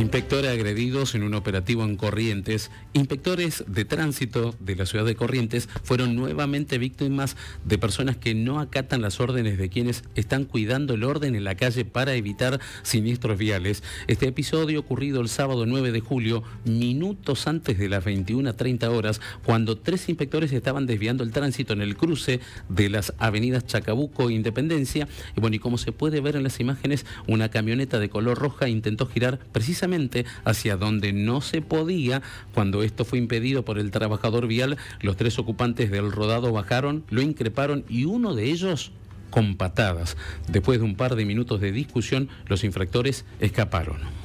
Inspectores agredidos en un operativo en Corrientes. Inspectores de tránsito de la ciudad de Corrientes fueron nuevamente víctimas de personas que no acatan las órdenes de quienes están cuidando el orden en la calle para evitar siniestros viales. Este episodio ocurrido el sábado 9 de julio, minutos antes de las 21.30 horas, cuando tres inspectores estaban desviando el tránsito en el cruce de las avenidas Chacabuco e Independencia. Y bueno, y como se puede ver en las imágenes, una camioneta de color roja intentó girar precisamente hacia donde no se podía. Cuando esto fue impedido por el trabajador vial, los tres ocupantes del rodado bajaron, lo increparon y uno de ellos con patadas. Después de un par de minutos de discusión, los infractores escaparon.